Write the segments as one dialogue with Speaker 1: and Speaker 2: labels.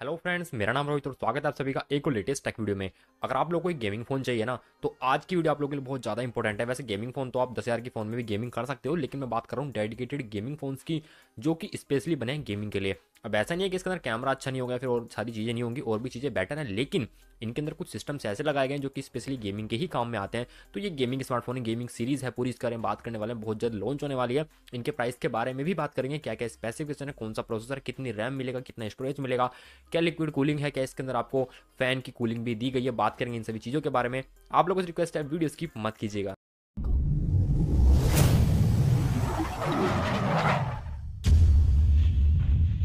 Speaker 1: hello friends मेरा नाम रोहित और स्वागत है आप सभी का एक और लेटेस्ट टेक वीडियो में अगर आप लोग कोई गेमिंग फोन चाहिए ना तो आज की वीडियो आप लोगों के लिए बहुत ज़्यादा इंपॉर्टेंट है वैसे गेमिंग फोन तो आप दस हज़ार के फोन में भी गेमिंग कर सकते हो लेकिन मैं बात कर रहा हूँ डेडिकेटेड गेमिंग फोन्स की जो कि स्पेशली बने गेमिंग के लिए अब ऐसा नहीं है कि इसके अंदर कैमरा अच्छा नहीं होगा फिर और सारी चीज़ें नहीं होंगी और भी चीज़ें बेटर हैं लेकिन इनके अंदर कुछ सिस्टम्स ऐसे लगाए गए हैं जो कि स्पेशली गेमिंग के ही काम में आते हैं तो ये गेमिंग स्मार्टफोन गेमिंग सीरीज़ है पूरी इसके बारे में बात करने वाले हैं बहुत जल्द लॉन्च होने वाली है इनके प्राइस के बारे में भी बात करेंगे क्या क्या स्पेसिफिकेशन है कौन सा प्रोसेसर कितनी रैम मिलेगा कितना स्टोरेज मिलेगा क्या लिक्विड कूलिंग है क्या इसके अंदर आपको फैन की कूलिंग भी दी गई है बात करेंगे इन सभी चीज़ों के बारे में आप लोगों से रिक्वेस्ट है वीडियो स्किप मत कीजिएगा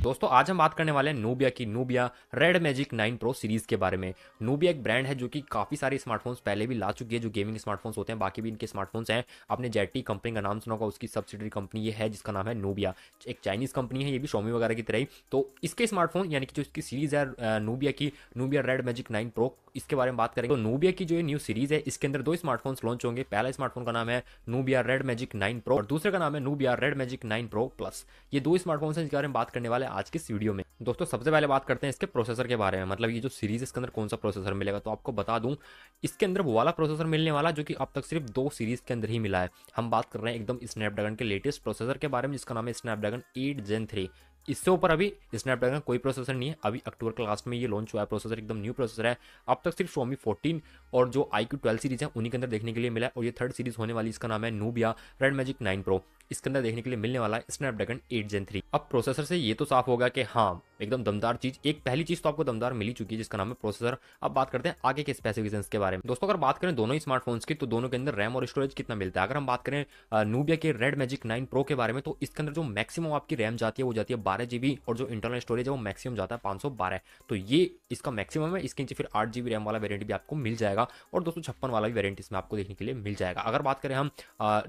Speaker 1: दोस्तों आज हम बात करने वाले हैं नूबिया की Nubia Red Magic 9 Pro series के बारे में नूबिया एक ब्रांड है जो कि काफी सारे स्मार्टफोन्स पहले भी ला चुकी है जो गेमिंग स्मार्टफोन्स होते हैं बाकी भी इनके स्मार्टफोन्स हैं आपने जेटी कंपनी का नाम सुना होगा उसकी सब्सिडरी कंपनी ये है जिसका नाम है नूबिया एक चाइनीज कंपनी है ये भी शोमी वगैरह की तरह ही तो इसके स्मार्टफोन यानी कि जो इसकी सीरीज है नूबिया की Nubia Red Magic nine Pro इसके बारे में बात करेंगे तो नूबिया की जो ये न्यू सीरीज है इसके अंदर दो स्मार्टफोन्स लॉन्च होंगे पहला स्मार्टफोन का नाम है Nubia Red Magic nine Pro और दूसरे का नाम है Nubia Red Magic nine Pro plus ये दो स्मार्टफोन है जिसके बारे में बात करने वाले आज की इस वीडियो में दोस्तों सबसे पहले बात करते हैं इसके प्रोसेसर के बारे में मतलब ये जो सीरीज इसके अंदर कौन सा प्रोसेसर मिलेगा तो आपको बता दूं इसके अंदर वो वाला प्रोसेसर मिलने वाला जो कि अब तक सिर्फ दो सीरीज के अंदर ही मिला है हम बात कर रहे हैं एकदम स्नैपड्रैगन के लेटेस्ट प्रोसेसर के बारे में जिसका नाम है स्नैपड्रैगन एट जेन थ्री इससे ऊपर अभी स्नैपड्रैगन कोई प्रोसेसर नहीं है अभी अक्टूबर के लास्ट में ये लॉन्च हुआ है प्रोसेसर एकदम न्यू प्रोसेसर है अब तक सिर्फ शोमी 14 और जो आई क्यू सीरीज है उन्हीं के अंदर देखने के लिए मिला है और ये थर्ड सीरीज होने वाली इसका नाम है नूबिया रेड मैजिक 9 प्रो इसके अंदर देखने के लिए मिलने वाला है स्नैपड्रैगन एट जेन थ्री अब प्रोसेसर से ये तो साफ होगा कि हाँ एकदम दमदार चीज एक पहली चीज तो आपको दमदार मिली चुकी है जिसका नाम है प्रोसेसर अब बात करते हैं आगे के स्पेसिफिकेशन के बारे में दोस्तों अगर बात करें दोनों ही स्मार्टफोन्स की तो दोनों के अंदर रैम और स्टोरेज कितना मिलता है अगर हम बात करें नूबिया के रेड मैजिक नाइन प्रो के बारे में तो इसके अंदर जो मैक्सिमम आपकी रैम जाती है वो जाती है बारह जीबी और जो इंटरनल स्टोरेज है वो मैक्सिमम जाता है पांच तो ये इसका मैक्सिमम है इसके नीचे फिर आठ जीबी रैम वाला वेरियंट भी आपको मिल जाएगा और दोस्तों छप्पन वाला भी वेरियंट इसमें आपको देखने के लिए मिल जाएगा अगर बात करें हम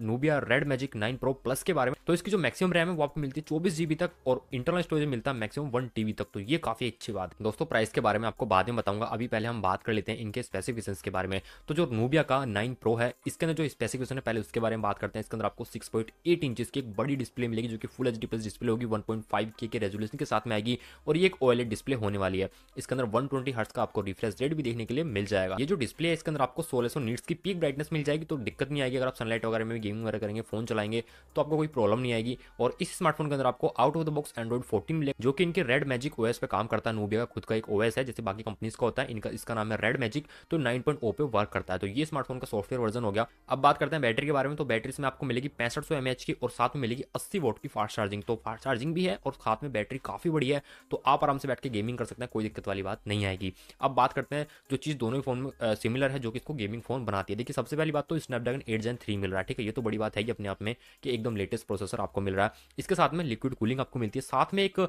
Speaker 1: Nubia Red Magic nine Pro plus plus के बारे में तो इसकी जो मैक्सिमम रैम है वो आपको मिलती है चौबीस जीबी तक और इंटरनल स्टोरेज मिलता है मैक्सिमम वन टीबी तक तो ये काफी अच्छी बात है दोस्तों प्राइस के बारे में आपको बाद में बताऊंगा अभी पहले हम बात कर लेते हैं इनके स्पेसिफिकेशन के बारे में तो जो नूबिया का नाइन प्रो है इसके अंदर जो स्पेसिफिकेशन है पहले उसके बारे में बात करते हैं इसके अंदर आपको सिक्स पॉइंट एट इंच की एक बड़ी डिस्प्ले मिलेगी जो कि full H D plus display होगी वन पॉइंट फाइव के रेजोल्यूशन के साथ में आएगी और ये एक ओएलएड डिस्प्ले होने वाली है इसके अंदर वन ट्वेंटी का आपको रिफ्रेश रेट भी देखने के लिए मिल जाएगा ये जो डिस्प्ले है इसके अंदर आपको सोलह सौ की पीक ब्राइटनेस मिल जाएगी तो दिक्कत नहीं आएगी अगर आप सनलाइट वगैरह में गेमिंग वगैरह करेंगे फोन चलाएंगे तो आपको कोई प्रॉब्लम नहीं आएगी और इस स्मार्टफोन के अंदर आपको out of the box Android fourteen मिले जो कि इनके रेड मैजिक ओएस पे काम करता है नोबिया का खुद का एक ओएस है जैसे बाकी कंपनीज का होता है इनका इसका नाम है रेड मैजिक तो नाइन पॉइंट ओ पे वर्क करता है तो ये स्मार्टफोन का सॉफ्टवेयर वर्जन हो गया अब बात करते हैं बैटरी के बारे में तो बैटरी इसमें आपको मिलेगी पैंसठ सौ की और साथ में मिलेगी अस्सी वोट की फास्ट चार्जिंग तो फास्ट चार्जिंग भी है और साथ में बैटरी काफी बढ़िया है तो आप आराम से बैठ के गेमिंग कर सकते हैं कोई दिक्कत वाली बात नहीं आएगी अब बात करते हैं जो चीज़ दोनों ही फोन में सिमिलर है जो कि इसको गेमिंग फोन बनाती है देखिए सबसे पहली बात तो स्नैपड्रैगन एट जेन थ्री मिल रहा है ठीक है ये तो बड़ी बात है अपने आप में कि एकदम लेटेस्ट प्रोसेसर आपको मिल रहा है इसके साथ में लिक्विड कूलिंग आपको मिलती है साथ में एक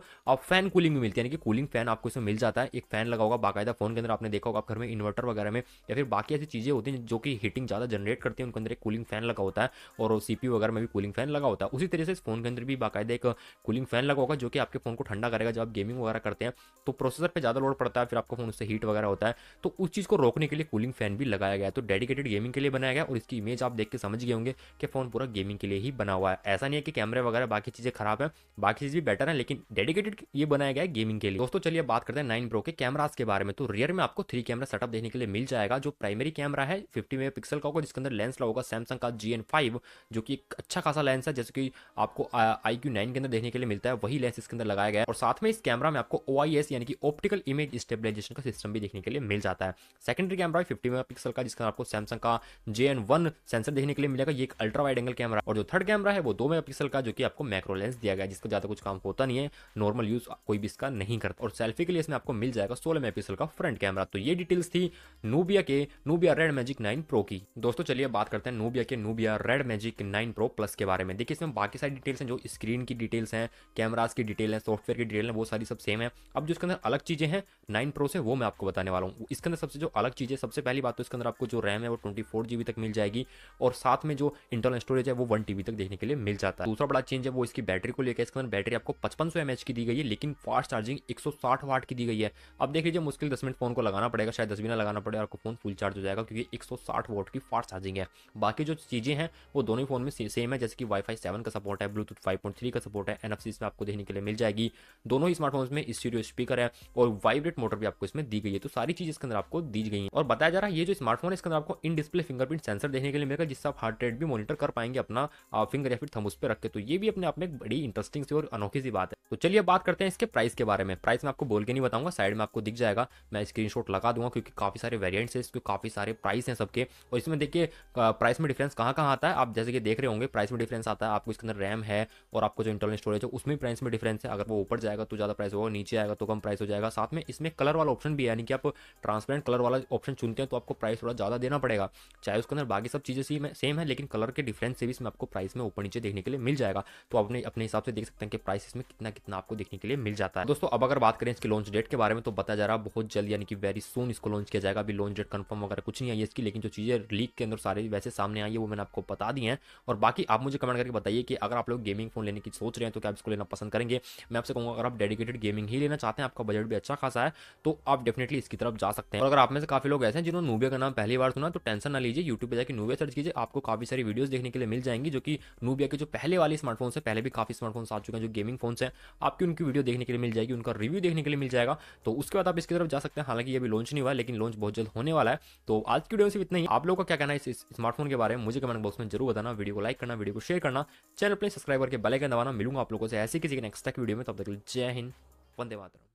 Speaker 1: फैन कूलिंग भी मिलती है यानी कि कूलिंग फैन आपको इसमें मिल जाता है एक फैन लगा होगा बाकायदा फोन के अंदर आपने देखा होगा आप घर में इन्वर्टर वगैरह में या फिर बाकी ऐसी चीज़ें होती हैं जो कि हीटिंग ज़्यादा जनरेट करती है उनके अंदर एक कूलिंग फैन लगा होता है और सीपी वगैरह में भी कूलिंग फैन लगा होता है उसी तरह से इस फोन के अंदर भी बाकायदा एक कूलिंग फैन लगा होगा जो कि आपके फोन को ठंडा करेगा जब आप गेमिंग वगैरह करते हैं तो प्रोसेसर पर ज़्यादा लोड पड़ता है फिर आपका फोन उससे हीट वगैरह होता है तो उस चीज़ को रोकने के लिए कूलिंग फैन भी लगाया गया तो डेडिकेटेड गेमिंग के लिए बनाया गया और इसकी इमेज आप देख के समझ गए होंगे कि फोन पूरा गेमिंग के लिए ही बना हुआ हुआ है ऐसा नहीं है कि कैमरे वगैरह बाकी चीज़ें खराब है बाकी चीज़ भी बेटर है लेकिन डेडिकेटेड ये बनाया गया है गेमिंग के लिए दोस्तों चलिए बात करते हैं नाइन प्रो के कैमराज के बारे में तो रियर में आपको थ्री कैमरा सेटअप देखने के लिए मिल जाएगा जो प्राइमरी कैमरा है फिफ्टी मेगा पिक्सल का होगा जिसके अंदर लेंस लगा होगा सैमसंग का जी एन फाइव जो कि एक अच्छा खासा लेंस है जैसे कि आपको आई क्यू नाइन के अंदर देखने के लिए मिलता है वही लेंस इसके अंदर लगाया गया है और साथ में इस कैमरा में आपको ओ आई एस यानी कि ऑप्टिकल इमेज स्टेबलाइजेशन का सिस्टम भी देखने के लिए मिल जाता है सेकेंडरी कैमरा है फिफ्टी मेगा पिक्सल का जिसका आपको सैमसंग का जे एन वन सेंसर देखने के लिए मिलेगा ये एक अल्ट्रा वाइड एंगल कैमरा और जो थर्ड कैमरा कैमरा है वो दो मेगा का जो कि आपको मैक्रो लेंस दिया गया जिसका ज़्यादा कुछ काम होता नहीं है नॉर्मल यूज़ कोई भी इसका नहीं करता और सेल्फी के लिए इसमें आपको मिल जाएगा सोलह मेगा का फ्रंट कैमरा तो ये डिटेल्स थी नूबिया के Nubia Red Magic nine Pro की दोस्तों चलिए बात करते हैं नूबिया के Nubia Red Magic nine Pro plus के बारे में देखिए इसमें बाकी सारी डिटेल्स हैं जो स्क्रीन की डिटेल्स हैं कैमराज की डिटेल है सॉफ्टवेयर की डिटेल है वो सारी सब सेम है अब जो इसके अंदर अलग चीज़ें हैं नाइन प्रो से वो मैं आपको बताने वाला हूँ इसके अंदर सबसे जो अलग चीजें सबसे पहली बात तो इसके अंदर आपको जो रैम है वो ट्वेंटी तक मिल जाएगी और साथ में जो इंटरनल स्टोरेज है वो वन टीबी तक देखने के लिए मिल जाता है दूसरा बड़ा चेंज है वो इसकी बैटरी को लेकर इसके अंदर बैटरी आपको पचपन सौ की दी गई है लेकिन फास्ट चार्जिंग एक वाट की दी गई है अब देख लीजिए मुश्किल दस मिनट फोन को लगाना पड़ेगा शायद दस भी लगाना पड़ेगा आपको फोन फुल चार्ज हो जाएगा क्योंकि एक सौ वोट की फास्ट चार्जिंग है बाकी जो चीज़ें हैं वो दोनों ही फोन में सेम है जैसे कि वाईफाई सेवन का सपोर्ट है ब्लूटूथ फाइव का सपोर्ट है एनएफसी इसमें आपको देखने के लिए मिल जाएगी दोनों ही स्मार्टफोन में स्टीरियो स्पीकर है और वाइब्रेट मोटर भी आपको इसमें दी गई है तो सारी चीज़ इसके अंदर आपको दी गई है और बताया जा रहा है ये जो स्मार्टफोन है इसके अंदर आपको इन डिस्प्ले फिंगरप्रिंट सेंसर देखने के लिए मिलेगा जिससे आप हार्ट रेट भी मॉनिटर कर पाएंगे अपना फिंगर या फिर थम उस पर रख के तो ये भी अपने आप में एक बड़ी इंटरेस्टिंग सी और अनोखी सी बात है तो चलिए बात करते हैं इसके प्राइस के बारे में प्राइस मैं आपको बोल के नहीं बताऊंगा साइड में आपको दिख जाएगा मैं स्क्रीनशॉट लगा दूंगा क्योंकि काफी सारे वेरियंट्स है इसके काफी सारे प्राइस हैं सबके और इसमें देखिए प्राइस में डिफरेंस कहाँ कहाँ आता है आप जैसे कि देख रहे होंगे प्राइस में डिफरेंस आता है आपको इसके अंदर रैम है और आपको जो इंटरनल स्टोरेज है उसमें प्राइस में डिफरेंस है अगर वो ऊपर जाएगा तो ज़्यादा प्राइस होगा नीचे आएगा तो कम प्राइस हो जाएगा साथ में इसमें कलर वाला ऑप्शन भी है यानी कि आप ट्रांसपेरेंट कलर वाला ऑप्शन चुनते हैं तो आपको प्राइस थोड़ा ज़्यादा देना पड़ेगा चाहे उसके अंदर बाकी सब चीज़ें सेम है लेकिन कलर के डिफरेंस से भी इसमें आपको प्राइस में ऊपर ऊपर नीचे देखने के लिए मिल जाएगा तो आपने अपने हिसाब से देख सकते हैं कि प्राइस इसमें कितना कितना आपको देखने के लिए मिल जाता है दोस्तों अब अगर बात करें इसके लॉन्च डेट के बारे में तो बताया जा रहा है बहुत जल्द यानी कि वेरी सोन इसको लॉन्च किया जाएगा अभी लॉन्च डेट कन्फर्म वगैरह कुछ नहीं आई इसकी लेकिन जो चीज़ें लीक के अंदर सारी वैसे सामने आई है वो मैंने आपको बता दी है और बाकी आप मुझे कमेंट करके बताइए कि अगर आप लोग गेमिंग फोन लेने की सोच रहे हैं तो क्या इसको लेना पसंद करेंगे मैं आपसे कहूँगा अगर आप डेडिकेटेड गेमिंग ही लेना चाहते हैं आपका बजट भी अच्छा खासा है तो आप डेफिनेटली इसकी तरफ जा सकते हैं और अगर आप में से काफी लोग ऐसे हैं जिन्होंने नूबे का नाम पहली बार सुना तो टेंशन ना लीजिए यूट्यूब पर जाकर नूबे सर्च कीजिए आपको काफी सारी वीडियोज देखने के लिए मिल जाएंगी जो कि अनूबिया के जो पहले वाले स्मार्टफोन से पहले भी काफ़ी स्मार्टफोन्स आ चुके हैं जो गेमिंग फोन्स हैं आपकी उनकी वीडियो देखने के लिए मिल जाएगी उनका रिव्यू देखने के लिए मिल जाएगा तो उसके बाद आप इसकी तरफ जा सकते हैं हालांकि ये अभी लॉन्च नहीं हुआ लेकिन लॉन्च बहुत जल्द होने वाला है तो आज की वीडियो से इतना ही आप लोगों का क्या कहना है इस स्मार्टफोन के बारे में मुझे कमेंट बॉक्स में जरूर बताना वीडियो को लाइक करना वीडियो को शेयर करना चैनल अपने सब्सक्राइबर के बैलेकन दबाना मिलूंगा आप लोगों से ऐसे किसी के नेक्स्ट तक वीडियो में तब तक जय हिंद वंदे मातरम